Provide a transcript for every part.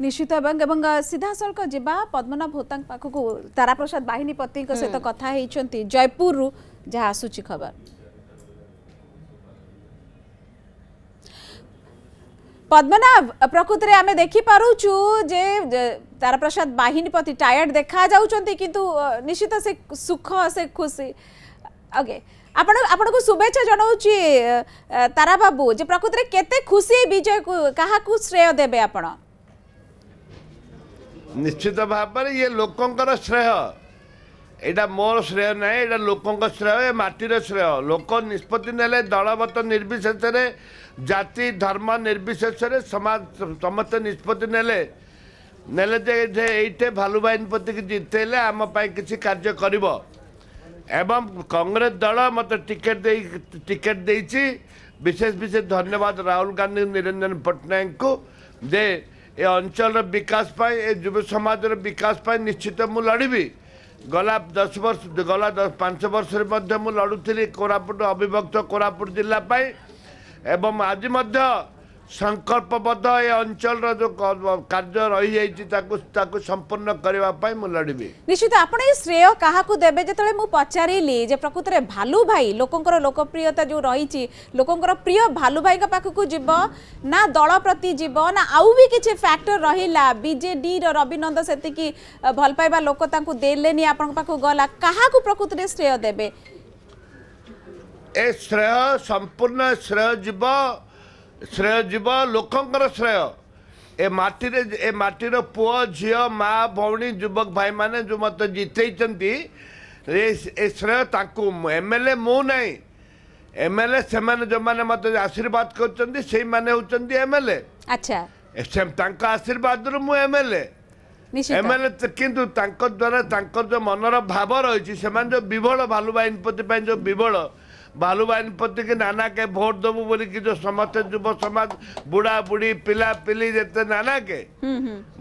निश्चित एवं सीधा सड़क जा पद्मनाभ होता पाखक ताराप्रसाद बाहनपति सहित कथी जयपुर रु जहाँ आसूरी खबर पद्मनाभ प्रकृति में आम देखिपु जे बाहन पति टायर्ड देखा जा सुख से खुशी ओके आप शुभे जनाऊँच तारा बाबू जे प्रकृति में केते खुशी विजय को क्या श्रेय देवे आपड़ ନିଶ୍ଚିତ ଭାବରେ ଇଏ ଲୋକଙ୍କର ଶ୍ରେୟ ଏଇଟା ମୋର ଶ୍ରେୟ ନାହିଁ ଏଇଟା ଲୋକଙ୍କ ଶ୍ରେୟ ଏ ମାଟିର ଶ୍ରେୟ ଲୋକ ନିଷ୍ପତ୍ତି ନେଲେ ଦଳବତ ନିର୍ବିଶେଷରେ ଜାତି ଧର୍ମ ନିର୍ବିଶେଷରେ ସମାଜ ସମସ୍ତେ ନିଷ୍ପତ୍ତି ନେଲେ ନେଲେ ଯେ ଯେ ଏଇଠେ ଭାଲୁବାହିନପତିକି ଜିତେଇଲେ ଆମ ପାଇଁ କିଛି କାର୍ଯ୍ୟ କରିବ ଏବଂ କଂଗ୍ରେସ ଦଳ ମୋତେ ଟିକେଟ୍ ଦେଇ ଟିକେଟ୍ ଦେଇଛି ବିଶେଷ ବିଶେଷ ଧନ୍ୟବାଦ ରାହୁଲ ଗାନ୍ଧୀ ନିରଞ୍ଜନ ପଟ୍ଟନାୟକଙ୍କୁ ଯେ ଏ ଅଞ୍ଚଳର ବିକାଶ ପାଇଁ ଏ ଯୁବ ସମାଜର ବିକାଶ ପାଇଁ ନିଶ୍ଚିତ ମୁଁ ଲଢ଼ିବି ଗଲା ଦଶ ବର୍ଷ ଗଲା ପାଞ୍ଚ ବର୍ଷରେ ମଧ୍ୟ ମୁଁ ଲଢ଼ୁଥିଲି କୋରାପୁଟ ଅବିଭକ୍ତ କୋରାପୁଟ ଜିଲ୍ଲା ପାଇଁ ଏବଂ ଆଜି ମଧ୍ୟ ସଂକଳ୍ପବଦ୍ଧ ଏ ଅଞ୍ଚଳର ଯେଉଁ କାର୍ଯ୍ୟ ରହିଯାଇଛି ତାକୁ ତାକୁ ସମ୍ପୂର୍ଣ୍ଣ କରିବା ପାଇଁ ମୁଁ ଲଢ଼ିବି ନିଶ୍ଚିତ ଆପଣ ଏ ଶ୍ରେୟ କାହାକୁ ଦେବେ ଯେତେବେଳେ ମୁଁ ପଚାରିଲି ଯେ ପ୍ରକୃତରେ ଭାଲୁ ଭାଇ ଲୋକଙ୍କର ଲୋକପ୍ରିୟତା ଯେଉଁ ରହିଛି ଲୋକଙ୍କର ପ୍ରିୟ ଭାଲୁ ଭାଇଙ୍କ ପାଖକୁ ଯିବ ନା ଦଳ ପ୍ରତି ଯିବ ନା ଆଉ ବି କିଛି ଫ୍ୟାକ୍ଟର ରହିଲା ବିଜେଡ଼ିର ରବିନନ୍ଦ ସେତିକି ଭଲ ପାଇବା ଲୋକ ତାଙ୍କୁ ଦେଲେନି ଆପଣଙ୍କ ପାଖକୁ ଗଲା କାହାକୁ ପ୍ରକୃତରେ ଶ୍ରେୟ ଦେବେ ଏ ଶ୍ରେୟ ସମ୍ପୂର୍ଣ୍ଣ ଶ୍ରେୟ ଯିବ ଶ୍ରେୟ ଯିବ ଲୋକଙ୍କର ଶ୍ରେୟ ଏ ମାଟିରେ ଏ ମାଟିର ପୁଅ ଝିଅ ମା ଭଉଣୀ ଯୁବକ ଭାଇମାନେ ଯେଉଁ ମୋତେ ଜିତେଇଛନ୍ତି ଏ ଶ୍ରେୟ ତାଙ୍କୁ ଏମ୍ ଏଲ୍ ଏ ମୁଁ ନାହିଁ ଏମ୍ ଏଲ୍ ଏ ସେମାନେ ଯେଉଁମାନେ ମୋତେ ଆଶୀର୍ବାଦ କରୁଛନ୍ତି ସେଇମାନେ ହେଉଛନ୍ତି ଏମ୍ ଏଲ୍ ଏ ଆଚ୍ଛା ତାଙ୍କ ଆଶୀର୍ବାଦରୁ ମୁଁ M L A M L A କିନ୍ତୁ ତାଙ୍କ ଦ୍ୱାରା ତାଙ୍କର ଯେଉଁ ମନର ଭାବ ରହିଛି ସେମାନେ ଯେଉଁ ବିବଳ ଭାଲୁବାହିନୀ ପ୍ରତି ପାଇଁ ଯେଉଁ ବିବଳ ବାଲୁବାହିନୀ ପତିକି ନାନାକେ ଭୋଟ ଦେବୁ ବୋଲିକି ଯୋଉ ସମସ୍ତେ ଯୁବ ସମାଜ ବୁଢା ବୁଢୀ ପିଲା ପିଲି ଯେତେ ନାନାକେ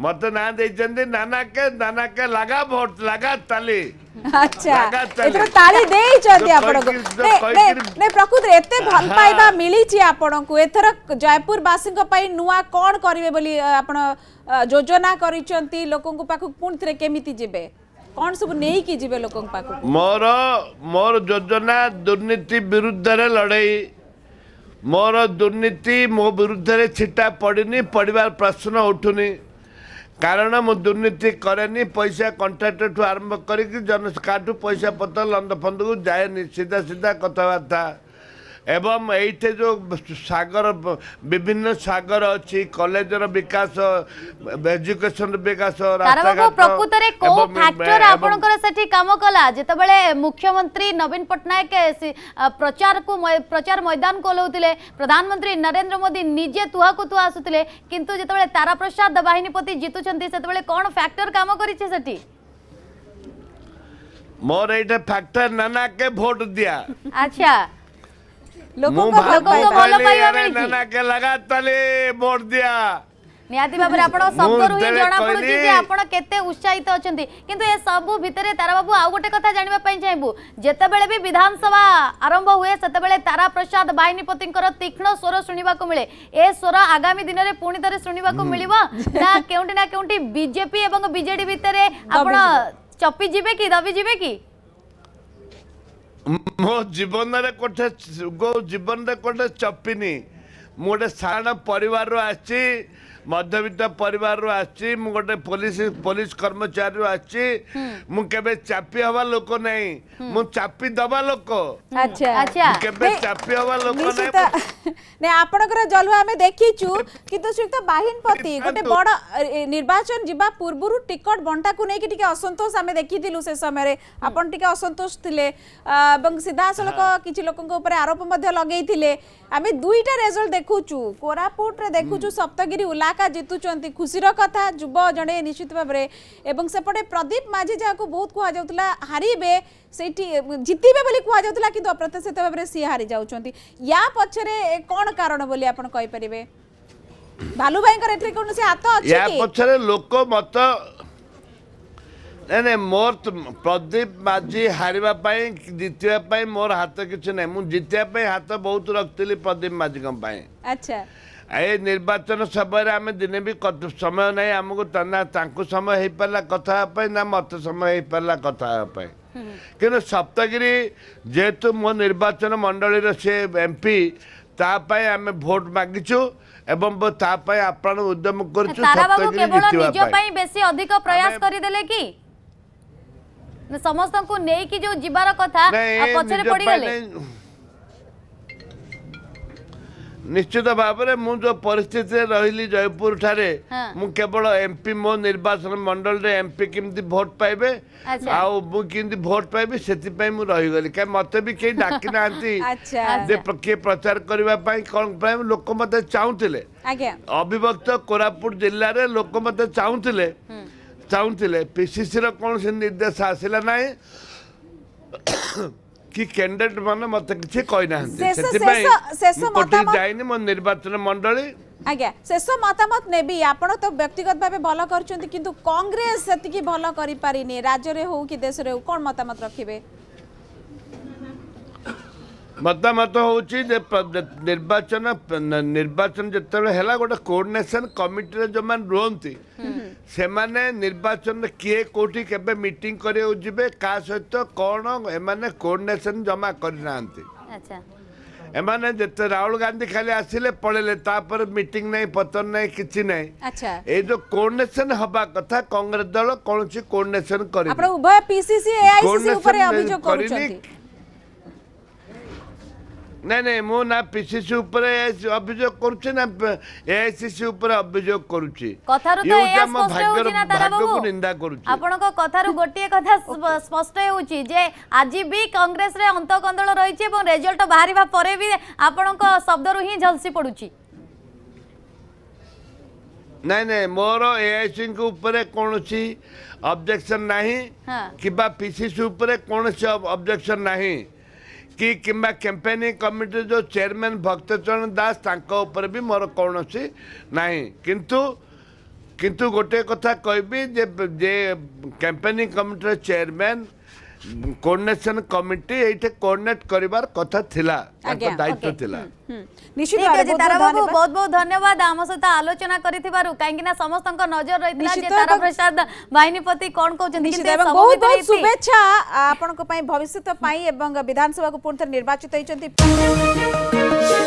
ମତେ ନାଁ ଦେଇଛନ୍ତି ନାନାକେ ନାନାକେ ଲାଗା ଭୋଟ ଲାଗା ତାଲି আচ্ছা এথর তালি দেইছন্তি আপনকু জয়পুর যোজনা করিছন্তি লোকঙ্কু পাখু পুনথরে কেমিতি জিবে କଣ ସବୁ ନେଇକି ଯିବେ ଲୋକଙ୍କ ପାଖକୁ ମୋର ମୋର ଯୋଜନା ଦୁର୍ନୀତି ବିରୁଦ୍ଧରେ ଲଢ଼େଇ ମୋର ଦୁର୍ନୀତି ମୋ ବିରୁଦ୍ଧରେ ଛିଟା ପଡ଼ିନି ପଡ଼ିବାର ପ୍ରଶ୍ନ ଉଠୁନି କାରଣ ମୁଁ ଦୁର୍ନୀତି କରେନି ପଇସା କଣ୍ଟ୍ରାକ୍ଟରଠୁ ଆରମ୍ଭ କରିକି ଜନ କାହାଠୁ ପଇସା ପତ୍ର ଲନ୍ଦ ଫନ୍ଦକୁ ଯାଏନି ସିଧା ସିଧା କଥାବାର୍ତ୍ତା এবং এইতে ଯେଉଁ ସାଗର ବିଭିନ୍ନ ସାଗର ଅଛି କଲେଜର ବିକାଶ ଏଜୁକେସନ ବିକାଶ ପ୍ରକୃତରେ କୋଉ ଫ୍ୟାକ୍ଟର ଆପଣଙ୍କର ସେଠି କାମ କଲା ଯେତେବେଳେ ମୁଖ୍ୟମନ୍ତ୍ରୀ ନବୀନ ପଟ୍ଟନାୟକ ପ୍ରଚାରକୁ ପ୍ରଚାର ମୈଦାନ କୋଲଉଥିଲେ ପ୍ରଧାନମନ୍ତ୍ରୀ ନରେନ୍ଦ୍ର ମୋଦି ନିଜେ ତୁହାକୁ ତୁହା ଆସୁଥିଲେ କିନ୍ତୁ ଯେତେବେଳେ ତାରାପ୍ରସାଦ ବାହିନୀପତି ଜିତୁଛନ୍ତି ସେତେବେଳେ କ'ଣ ଫ୍ୟାକ୍ଟର କାମ କରିଛି ସେଠି ମୋର ଏଇଟା ଫ୍ୟାକ୍ଟର ନାନା କେ ଭୋଟ ଦିଆ ଆଚ୍ଛା लोगों को लोगों को बोलो भाई अमेरिकी के लगा तले वोट दिया ନିହାତି ଭାବରେ ଆପଣ ଶବ୍ଦରୁ ହିଁ ଜଣାପଡ଼ୁଛି ଯେ ଆପଣ କେତେ ଉତ୍ସାହିତ ଅଛନ୍ତି କିନ୍ତୁ ଏ ସବୁ ଭିତରେ ତାରାବାବୁ ଆଉ ଗୋଟେ କଥା ଜାଣିବା ପାଇଁ ଚାହିଁବୁ ଯେତେବେଳେ ବି ବିଧାନସଭା ଆରମ୍ଭ ହୁଏ ସେତେବେଳେ ତାରା ପ୍ରସାଦ ବାହିନୀପତିଙ୍କର ତୀକ୍ଷ୍ଣ ସ୍ୱର ଶୁଣିବାକୁ ମିଳେ ଏ ସ୍ୱର ଆଗାମୀ ଦିନରେ ପୁଣି ଥରେ ଶୁଣିବାକୁ ମିଳିବ ନା କେଉଁଠି ନା କେଉଁଠି ବିଜେପି ଏବଂ ବିଜେଡି ଭିତରେ ଆପଣ ଚପି ଯିବେ କି ଦବି ଯିବେ କି ମୋ ଜୀବନରେ ଗୋ ଜୀବନରେ କୋଠେ ଚପିନି ମୁଁ ଗୋଟେ ସାଧାରଣ ପରିବାରରୁ ଆସିଛି মধ্যবিত্ত পরিবার আসছি মু গোটে পুলিশ পুলিশ কর্মচারী আসছি মু কেবে চাপি হবা লোক নাই মু চাপি দবা লোক আচ্ছা আচ্ছা কেবে চাপি হবা লোক নাই নে আপনকর জলু আমি দেখিছু কিন্তু শ্ৰীযুক্ত বাহিনপতি গোটে বড় নিৰ্বাচন যিবা পূৰ্বৰু টিকট বণ্টাকু নেকি টিকে অসন্তোষ আমি দেখি দেখিছিলো সেই সময়ৰে আপন টিকে অসন্তোষ থিলে ଏବଂ ସିଧାସଳଖ କିଛି ଲୋକଙ୍କ ଉପରେ ଆରୋପ ମଧ୍ୟ ଲଗେଇଥିଲେ ଆମେ ଦୁଇଟା ରେଜଲ୍ଟ ଦେଖୁଛୁ କୋରାପୁଟରେ ଦେଖୁଛୁ সপ্তগিরি উলা ટાકા જીતુંચ ખુશીર કથા યુવ જણે નિશ્ચિત ભાવે એવું સેપટે પ્રદીપ માઝી જ્યાં બહુ કુહાઉલા હારીબે সেইটি জিতবে বলে কুহযাওলা কিন্তু অপ্রত্যাশিত ভাবে সি হারি যাচ্ছেন ইয়া পছরে কোণ কারণ বলে আপনার কইপারে ভালু ভাইঙ্কর এটি কোণী হাত ইয়া পছরে লোক মত ନାଇଁ ନାଇଁ ମୋର ପ୍ରଦୀପ ମାଝି ହାରିବା ପାଇଁ ଜିତିବା ପାଇଁ ମୋର ହାତ କିଛି ନାହିଁ ମୁଁ ଜିତିବା ପାଇଁ ହାତ ବହୁତ ରଖିଥିଲି ପ୍ରଦୀପ ମାଝିଙ୍କ ପାଇଁ ଆଚ୍ଛା ଏ ନିର୍ବାଚନ ସମୟରେ ଆମେ ଦିନେ ବି ସମୟ ନାହିଁ ଆମକୁ ନା ତାଙ୍କୁ ସମୟ ହେଇପାରିଲା କଥା ହେବା ପାଇଁ ନା ମୋତେ ସମୟ ହେଇପାରିଲା କଥା ହେବା ପାଇଁ କିନ୍ତୁ ସପ୍ତଗିରି ଯେହେତୁ ମୋ ନିର୍ବାଚନ ମଣ୍ଡଳୀର ସେ ଏମ୍ ପି ତା ପାଇଁ ଆମେ ଭୋଟ ମାଗିଛୁ ଏବଂ ତା ପାଇଁ ଆପଣ ଉଦ୍ୟମ କରୁଛୁ ସମସ୍ତଙ୍କୁ ନେଇକି ଯୋଉ ଯିବାର କଥା ନିଶ୍ଚିତ ଭାବରେ ମୁଁ ଯୋଉ ପରିସ୍ଥିତିରେ ରହିଲି ଜୟପୁର ଠାରେ ମୁଁ କେବଳ ଏମ୍ପି ମୋ ନିର୍ବାଚନ ମଣ୍ଡଳୀରେ ଏମ୍ପି କେମିତି ଭୋଟ ପାଇବେ ଆଉ ମୁଁ କେମିତି ଭୋଟ ପାଇବି ସେଥିପାଇଁ ମୁଁ ରହିଗଲି କାହିଁ ମତେ ବି କେହି ଡାକି ନାହାନ୍ତି ଯେ କିଏ ପ୍ରଚାର କରିବା ପାଇଁ କ'ଣ ପାଇଁ ଲୋକ ମତେ ଚାହୁଁଥିଲେ ଅବିଭକ୍ତ କୋରାପୁଟ ଜିଲ୍ଲାରେ ଲୋକ ମତେ ଚାହୁଁଥିଲେ ଚାହୁଁଥିଲେ ପିସିସିର କୌଣସି ନିର୍ଦ୍ଦେଶ ଆସିଲା ନାହିଁ କି କ୍ୟାଣ୍ଡିଡେଟ୍ ମାନେ ମତେ କିଛି କହିନାହାନ୍ତି ସେଥିପାଇଁ କୋଟି ଯାଇନି ମୋ ନିର୍ବାଚନ ମଣ୍ଡଳୀ ଆଜ୍ଞା ଶେଷ ମତାମତ ନେବି ଆପଣ ତ ବ୍ୟକ୍ତିଗତ ଭାବେ ଭଲ କରୁଛନ୍ତି କିନ୍ତୁ କଂଗ୍ରେସ ସେତିକି ଭଲ କରିପାରିନି ରାଜ୍ୟରେ ହଉ କି ଦେଶରେ ହଉ କ'ଣ ମତାମତ ରଖିବେ ମତାମତ ହେଉଛି ଯେ ନିର୍ବାଚନ ନିର୍ବାଚନ ଯେତେବେଳେ ହେଲା ଗୋଟେ କୋର୍ଡିନେସନ କମିଟିରେ ଯେଉଁମାନେ ରୁହନ୍ତି ସେମାନେ ନିର୍ବାଚନ କିଏ କେଉଁଠି କେବେ ମିଟିଂ କରିବାକୁ ଯିବେ କାହା ସହିତ କ'ଣ ଏମାନେ କୋର୍ଡିନେସନ୍ ଜମା କରିନାହାନ୍ତି ଏମାନେ ଯେତେ ରାହୁଲ ଗାନ୍ଧୀ ଖାଲି ଆସିଲେ ପଳେଇଲେ ତାପରେ ମିଟିଂ ନାହିଁ ପତନ ନାହିଁ କିଛି ନାହିଁ ଏଇ ଯୋଉ କୋର୍ଡିନେସନ ହବା କଥା କଂଗ୍ରେସ ଦଳ କୌଣସି କୋର୍ଡିନେସନ କରିନି କରିନି ନାଇଁ ମୁଁ ନା ପିସିସି ଉପରେ ଅଭିଯୋଗ କରୁଛି ନା ଏଆଇସିସି ଉପରେ ଅଭିଯୋଗ କରୁଛି ଭାଗ୍ୟକୁ ନିନ୍ଦା କରୁଛି ଆପଣଙ୍କ କଥାରୁ ଗୋଟିଏ କଥା ସ୍ପଷ୍ଟ ହେଉଛି ଯେ ଆଜି ବି କଂଗ୍ରେସରେ ଅନ୍ତକନ୍ଦଳ ରହିଛି ଏବଂ ରେଜଲ୍ଟ ବାହାରିବା ପରେ ବି ଆପଣଙ୍କ ଶବ୍ଦରୁ ହିଁ ଝଲସି ପଡୁଛି ନାଇଁ ନାଇଁ ମୋର ଏଆଇସିଙ୍କ ଉପରେ କୌଣସି ଅବଜେକ୍ସନ ନାହିଁ କିମ୍ବା ପିସିସି ଉପରେ କୌଣସି ଅବଜେକ୍ସନ ନାହିଁ कि किंबा कैंपेनिंग कमिटी जो चेयरमैन भक्तचरण दास ताऊपर भी मोर कौन ना किंतु किंतु गोटे कथा कह campaigning committee chairman coordination committee এইটা কোঅর্ডিনেট করিবার কথা থিলা তার দায়িত্ব থিলা নিশ্চিত আছে তারাবাবু বহুত বহুত ধন্যবাদ আম সহিত আলোচনা করিথিবারু কাইকি না সমস্তক নজর রহিতলা যে তারা প্রসাদ বাহিনীপতি কোন কোচন কিন্তু এবং বহুত বহুত শুভেচ্ছা আপনক পাই বিধানসভা কো নির্বাচিত হইচন্তি